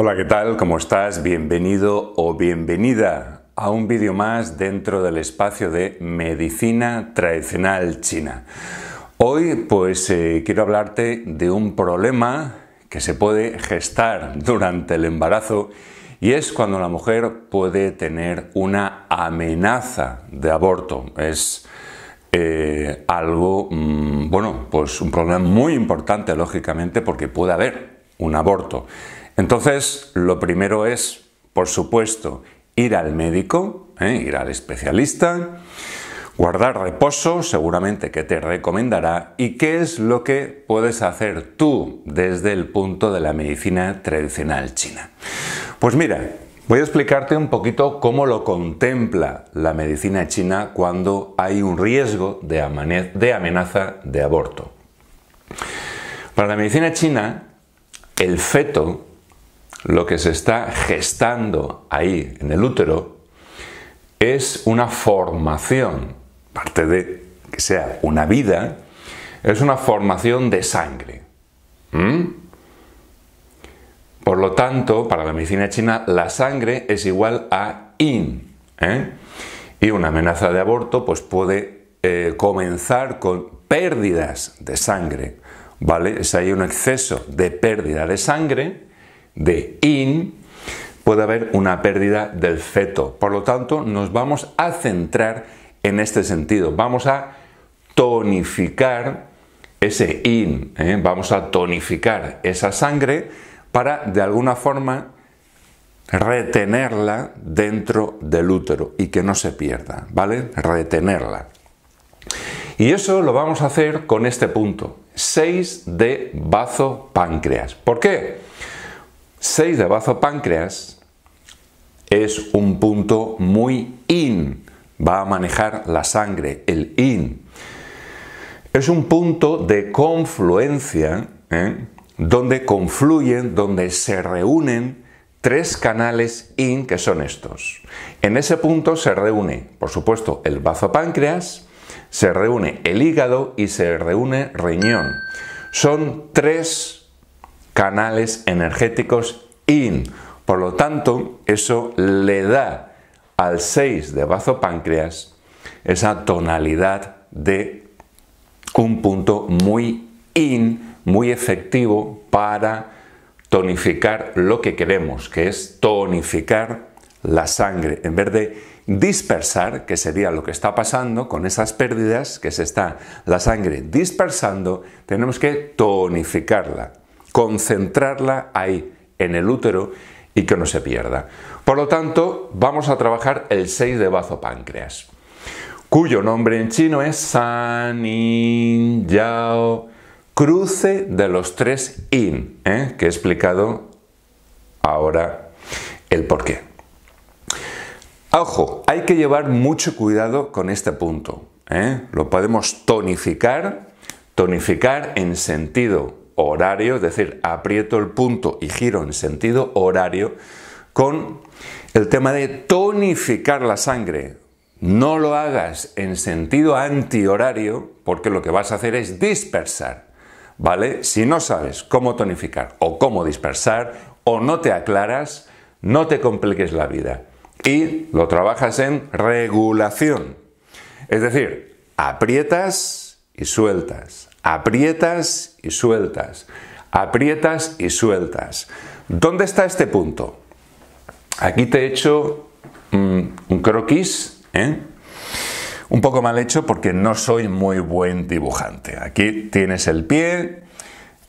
Hola, ¿qué tal? ¿Cómo estás? Bienvenido o bienvenida a un vídeo más dentro del espacio de medicina tradicional china. Hoy pues eh, quiero hablarte de un problema que se puede gestar durante el embarazo y es cuando la mujer puede tener una amenaza de aborto. Es eh, algo, mm, bueno, pues un problema muy importante lógicamente porque puede haber un aborto. Entonces, lo primero es, por supuesto, ir al médico, ¿eh? ir al especialista, guardar reposo, seguramente que te recomendará, y qué es lo que puedes hacer tú desde el punto de la medicina tradicional china. Pues mira, Voy a explicarte un poquito cómo lo contempla la medicina china cuando hay un riesgo de, amenaza de aborto. Para la medicina china, el feto lo que se está gestando ahí en el útero es una formación, parte de que sea una vida, es una formación de sangre. Por lo tanto, para la medicina china, la sangre es igual a in ¿eh? Y una amenaza de aborto pues, puede eh, comenzar con pérdidas de sangre. ¿Vale? Es ahí un exceso de pérdida de sangre de in, puede haber una pérdida del feto. Por lo tanto, nos vamos a centrar en este sentido. Vamos a tonificar ese in, ¿eh? vamos a tonificar esa sangre para de alguna forma retenerla dentro del útero y que no se pierda, ¿vale? Retenerla. Y eso lo vamos a hacer con este punto, 6 de bazo páncreas. ¿Por qué? 6 de bazo páncreas es un punto muy in. Va a manejar la sangre, el in. Es un punto de confluencia ¿eh? donde confluyen, donde se reúnen tres canales in que son estos. En ese punto se reúne, por supuesto, el bazo páncreas, se reúne el hígado y se reúne riñón. Son tres canales energéticos IN. Por lo tanto, eso le da al 6 de bazo páncreas esa tonalidad de un punto muy IN, muy efectivo para tonificar lo que queremos, que es tonificar la sangre, en vez de dispersar, que sería lo que está pasando con esas pérdidas, que se está la sangre dispersando, tenemos que tonificarla concentrarla ahí, en el útero, y que no se pierda. Por lo tanto, vamos a trabajar el 6 de bazo páncreas, cuyo nombre en chino es San Yin Yao, cruce de los tres in, ¿eh? que he explicado ahora el porqué. Ojo, hay que llevar mucho cuidado con este punto. ¿eh? Lo podemos tonificar, tonificar en sentido horario, es decir, aprieto el punto y giro en sentido horario, con el tema de tonificar la sangre. No lo hagas en sentido antihorario, porque lo que vas a hacer es dispersar. ¿Vale? Si no sabes cómo tonificar o cómo dispersar, o no te aclaras, no te compliques la vida. Y lo trabajas en regulación. Es decir, aprietas y sueltas. Aprietas y sueltas. Aprietas y sueltas. ¿Dónde está este punto? Aquí te he hecho mm, un, croquis, ¿eh? un poco mal hecho porque no soy muy buen dibujante. Aquí tienes el pie,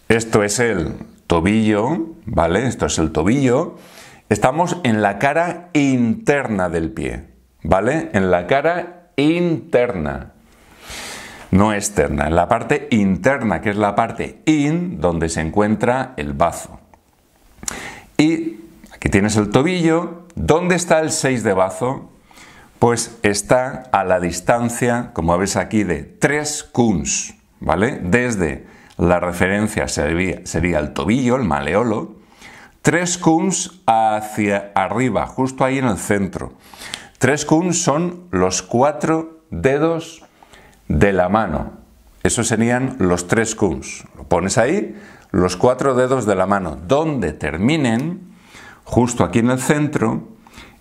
esto es el tobillo, ¿vale? Esto es el tobillo. Estamos en la cara interna del pie, ¿vale? En la cara interna no externa, en la parte interna, que es la parte in, donde se encuentra el bazo. Y aquí tienes el tobillo. ¿Dónde está el 6 de bazo? Pues está a la distancia, como ves aquí, de 3 kuns, ¿vale? Desde la referencia sería, el tobillo, el maleolo, 3 kuns hacia arriba, justo ahí en el centro. 3 kuns son los cuatro dedos de la mano. Esos serían los tres kuns. Lo pones ahí, los cuatro dedos de la mano. Donde terminen, justo aquí en el centro,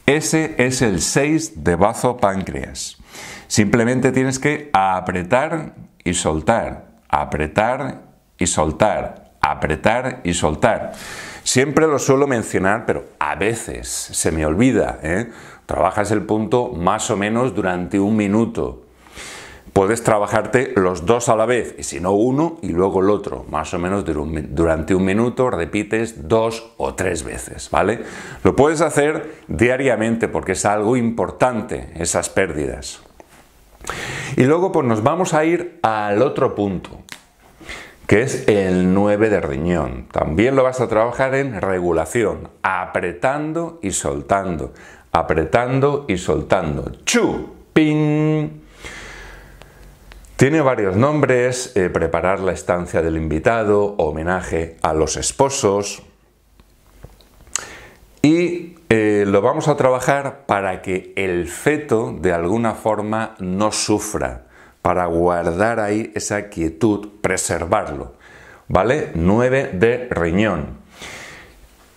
ese es el 6 de bazo páncreas. Simplemente tienes que apretar y soltar, apretar y soltar, apretar y soltar. Siempre lo suelo mencionar, pero a veces se me olvida. ¿eh? Trabajas el punto más o menos durante un minuto puedes trabajarte los dos a la vez, y si no uno y luego el otro, más o menos durante un minuto repites dos o tres veces, ¿vale? Lo puedes hacer diariamente porque es algo importante esas pérdidas. Y luego pues nos vamos a ir al otro punto, que es el 9 de riñón. También lo vas a trabajar en regulación, apretando y soltando, apretando y soltando. Chu, ping tiene varios nombres, eh, preparar la estancia del invitado, homenaje a los esposos. Y eh, lo vamos a trabajar para que el feto de alguna forma no sufra, para guardar ahí esa quietud, preservarlo. ¿Vale? 9 de riñón.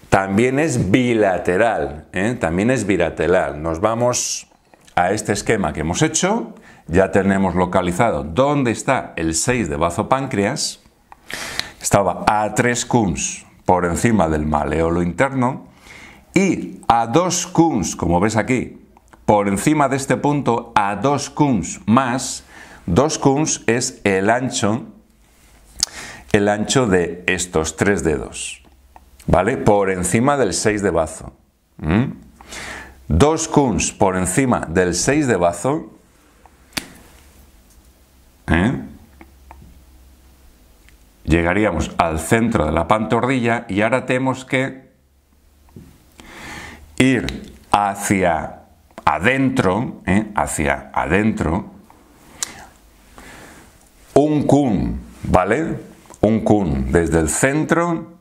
También es bilateral, ¿eh? también es bilateral. Nos vamos a este esquema que hemos hecho ya tenemos localizado dónde está el 6 de bazo páncreas. Estaba a 3 cums por encima del maleolo interno y a 2 kuns como ves aquí, por encima de este punto a 2 cons más. 2 kuns es el ancho, el ancho de estos tres dedos, ¿vale? Por encima del 6 de bazo. 2 por encima del 6 de bazo ¿eh? llegaríamos al centro de la pantorrilla y ahora tenemos que ir hacia adentro, ¿eh? hacia adentro, un kun, ¿vale? Un kun desde el centro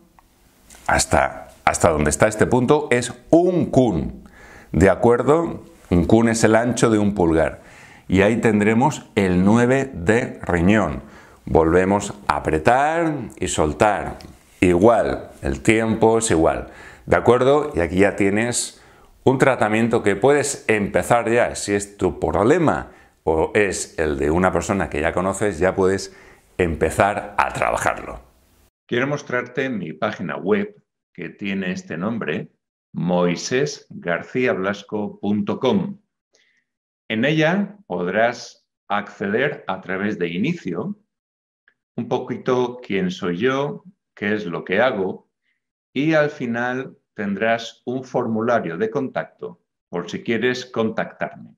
hasta, hasta donde está este punto es un kun, ¿de acuerdo? Un kun es el ancho de un pulgar y ahí tendremos el 9 de riñón. Volvemos a apretar y soltar. Igual, el tiempo es igual. ¿De acuerdo? Y aquí ya tienes un tratamiento que puedes empezar ya. Si es tu problema o es el de una persona que ya conoces, ya puedes empezar a trabajarlo. Quiero mostrarte mi página web que tiene este nombre, moisesgarcíablasco.com. En ella podrás acceder a través de inicio, un poquito quién soy yo, qué es lo que hago, y al final tendrás un formulario de contacto por si quieres contactarme.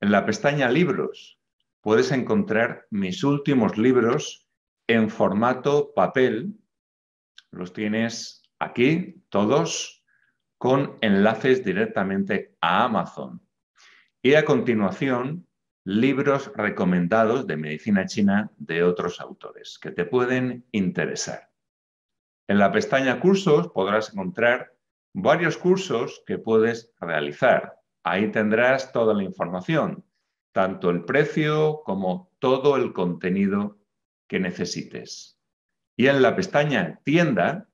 En la pestaña Libros puedes encontrar mis últimos libros en formato papel. Los tienes aquí, todos, con enlaces directamente a Amazon. Y a continuación, libros recomendados de medicina china de otros autores que te pueden interesar. En la pestaña Cursos podrás encontrar varios cursos que puedes realizar. Ahí tendrás toda la información, tanto el precio como todo el contenido que necesites. Y en la pestaña Tienda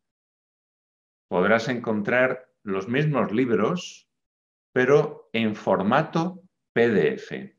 podrás encontrar los mismos libros, pero en formato PDF.